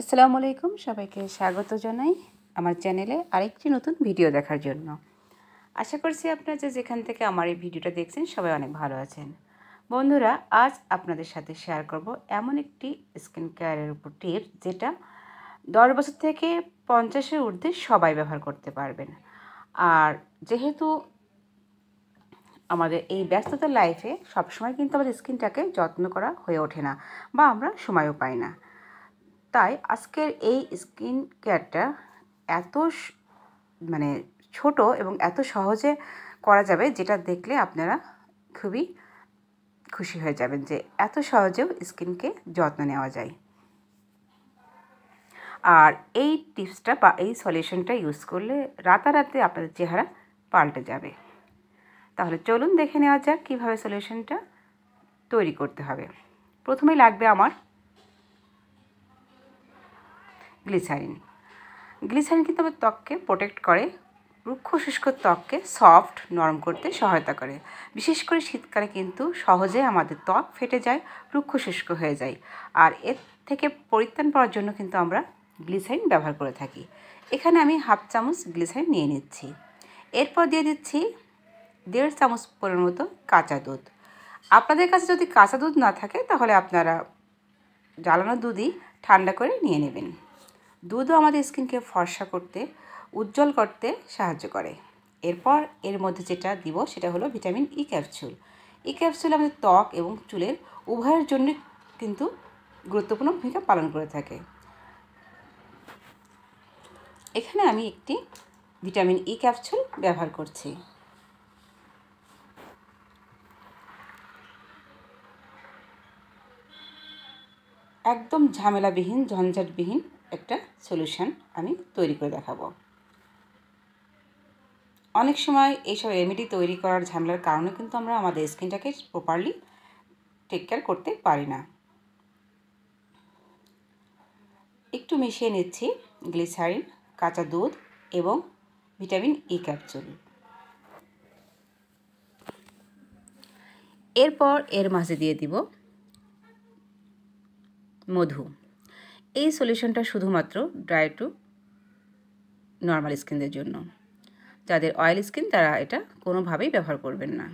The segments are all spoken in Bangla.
আসসালামু আলাইকুম সবাইকে স্বাগত জানাই আমার চ্যানেলে আরেকটি নতুন ভিডিও দেখার জন্য আশা করছি আপনারা যে যেখান থেকে আমার এই ভিডিওটা দেখছেন সবাই অনেক ভালো আছেন বন্ধুরা আজ আপনাদের সাথে শেয়ার করব এমন একটি স্কিন কেয়ারের উপর টিপ যেটা দশ বছর থেকে পঞ্চাশের ঊর্ধ্বে সবাই ব্যবহার করতে পারবেন আর যেহেতু আমাদের এই ব্যস্ততার লাইফে সবসময় কিন্তু আমাদের স্কিনটাকে যত্ন করা হয়ে ওঠে না বা আমরা সময়ও পাই না তাই আজকের এই স্কিন কেয়ারটা এত মানে ছোট এবং এত সহজে করা যাবে যেটা দেখলে আপনারা খুবই খুশি হয়ে যাবেন যে এত সহজেও স্কিনকে যত্ন নেওয়া যায় আর এই টিপসটা বা এই সলিউশনটা ইউজ করলে রাতারাতি আপনাদের চেহারা পাল্টে যাবে তাহলে চলুন দেখে নেওয়া যাক কীভাবে সলিউশনটা তৈরি করতে হবে প্রথমে লাগবে আমার গ্লিসারিন গ্লিসারিন কিন্তু আমার ত্বককে প্রোটেক্ট করে রুক্ষ শুষ্ক ত্বককে সফট নরম করতে সহায়তা করে বিশেষ করে শীতকালে কিন্তু সহজে আমাদের ত্বক ফেটে যায় রুক্ষ শুষ্ক হয়ে যায় আর এর থেকে পরিত্রাণ পাওয়ার জন্য কিন্তু আমরা গ্লিসারিন ব্যবহার করে থাকি এখানে আমি হাফ চামচ গ্লিসারিন নিয়ে নিচ্ছি এরপর দিয়ে দিচ্ছি দেড় চামচ পরের মতো কাঁচা দুধ আপনাদের কাছে যদি কাঁচা দুধ না থাকে তাহলে আপনারা জ্বালানো দুধই ঠান্ডা করে নিয়ে নেবেন দুধও আমাদের স্কিনকে ফর্সা করতে উজ্জ্বল করতে সাহায্য করে এরপর এর মধ্যে যেটা দিব সেটা হলো vitamin E capsule E capsule আমাদের ত্বক এবং চুলের উভয়ের জন্য কিন্তু গুরুত্বপূর্ণ ভূমিকা পালন করে থাকে এখানে আমি একটি ভিটামিন ই e ক্যাপসুল ব্যবহার করছি একদম ঝামেলাবিহীন ঝঞ্ঝাটবিহীন একটা সলিউশান আমি তৈরি করে দেখাবো অনেক সময় এইসব রেমেডি তৈরি করার ঝামেলার কারণে কিন্তু আমরা আমাদের স্কিনটাকে প্রপারলি টেক কেয়ার করতে পারি না একটু মিশিয়ে নিচ্ছি গ্লিসারিন কাঁচা দুধ এবং ভিটামিন ই ক্যাপচুল এরপর এর মাঝে দিয়ে দিব মধু এই সলিউশনটা শুধুমাত্র ড্রাই টু নর্মাল স্কিনদের জন্য যাদের অয়েল স্কিন তারা এটা কোনোভাবেই ব্যবহার করবেন না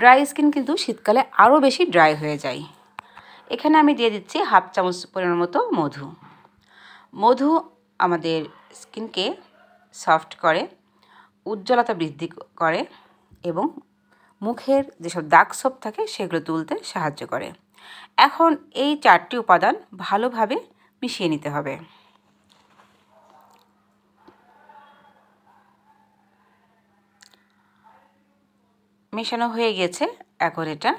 ড্রাই স্কিন কিন্তু শীতকালে আরও বেশি ড্রাই হয়ে যায় এখানে আমি দিয়ে দিচ্ছি হাফ চামচ পরিমাণ মতো মধু মধু আমাদের স্কিনকে সফট করে উজ্জ্বলতা বৃদ্ধি করে এবং মুখের যেসব দাগ সব থাকে সেগুলো তুলতে সাহায্য করে এখন এই চারটি উপাদান ভালোভাবে মিশিয়ে নিতে হবে মেশানো হয়ে গেছে এখন এটা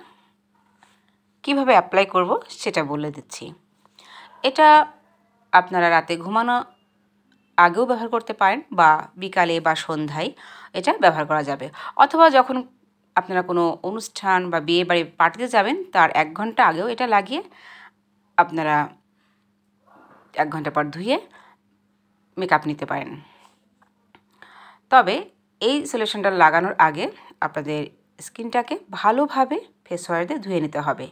কীভাবে অ্যাপ্লাই করব সেটা বলে দিচ্ছি এটা আপনারা রাতে ঘুমানো আগেও ব্যবহার করতে পারেন বা বিকালে বা সন্ধ্যায় এটা ব্যবহার করা যাবে অথবা যখন আপনারা কোনো অনুষ্ঠান বা বিয়ে বাড়ি পার্টিতে যাবেন তার এক ঘন্টা আগেও এটা লাগিয়ে আপনারা এক ঘন্টা পর ধুয়ে মেকআপ নিতে পারেন তবে এই সলিউশনটা লাগানোর আগে আপনাদের স্কিনটাকে ভালোভাবে ফেস ওয়াশ দিয়ে ধুয়ে নিতে হবে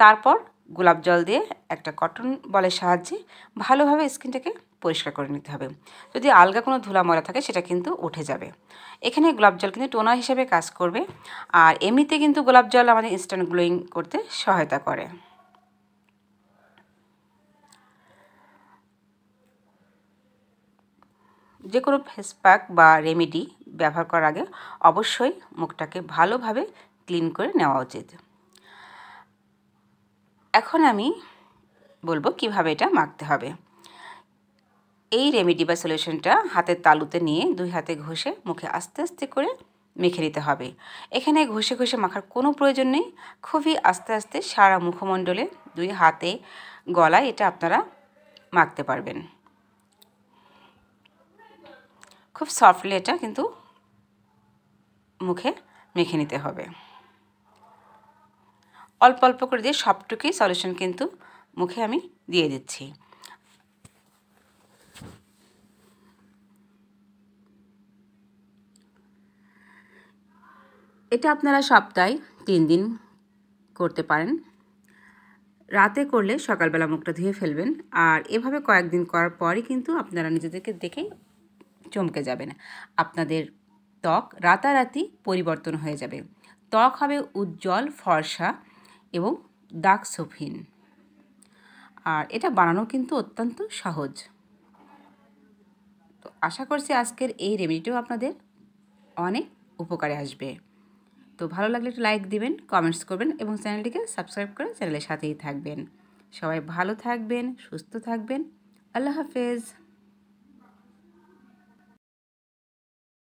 তারপর গোলাপ জল দিয়ে একটা কটন বলের সাহায্যে ভালোভাবে স্কিনটাকে পরিষ্কার করে নিতে হবে যদি আলগা কোনো ধুলা মরা থাকে সেটা কিন্তু উঠে যাবে এখানে গোলাপ জল কিন্তু টোনার হিসেবে কাজ করবে আর এমনিতে কিন্তু গোলাপ জল আমাদের ইনস্ট্যান্ট গ্লোয়িং করতে সহায়তা করে যে কোনো ফেস প্যাক বা রেমেডি ব্যবহার করার আগে অবশ্যই মুখটাকে ভালোভাবে ক্লিন করে নেওয়া উচিত এখন আমি বলবো কিভাবে এটা মাখতে হবে এই রেমেডি বা সলিউশনটা হাতের তালুতে নিয়ে দুই হাতে ঘষে মুখে আস্তে আস্তে করে মেখে নিতে হবে এখানে ঘষে ঘষে মাখার কোনো প্রয়োজন নেই খুবই আস্তে আস্তে সারা মুখমণ্ডলে দুই হাতে গলায় এটা আপনারা মাখতে পারবেন খুব সফটলি এটা কিন্তু মুখে মেখে নিতে হবে অল্প অল্প করে দিয়ে সবটুকুই সলিউশন কিন্তু মুখে আমি দিয়ে দিচ্ছি এটা আপনারা সপ্তাহে তিন দিন করতে পারেন রাতে করলে সকালবেলা মুখটা ধুয়ে ফেলবেন আর এভাবে কয়েকদিন করার পরই কিন্তু আপনারা নিজেদেরকে দেখে চমকে যাবেন আপনাদের ত্বক রাতারাতি পরিবর্তন হয়ে যাবে ত্বক হবে উজ্জ্বল ফর্সা এবং দাগ সফিন আর এটা বানানো কিন্তু অত্যন্ত সহজ তো আশা করছি আজকের এই রেমেডিটিও আপনাদের অনেক উপকারে আসবে তো ভালো লাগলে একটু লাইক দিবেন কমেন্টস করবেন এবং চ্যানেলটিকে সাবস্ক্রাইব করে চ্যানেলের সাথেই থাকবেন সবাই ভালো থাকবেন সুস্থ থাকবেন আল্লাহ হাফেজ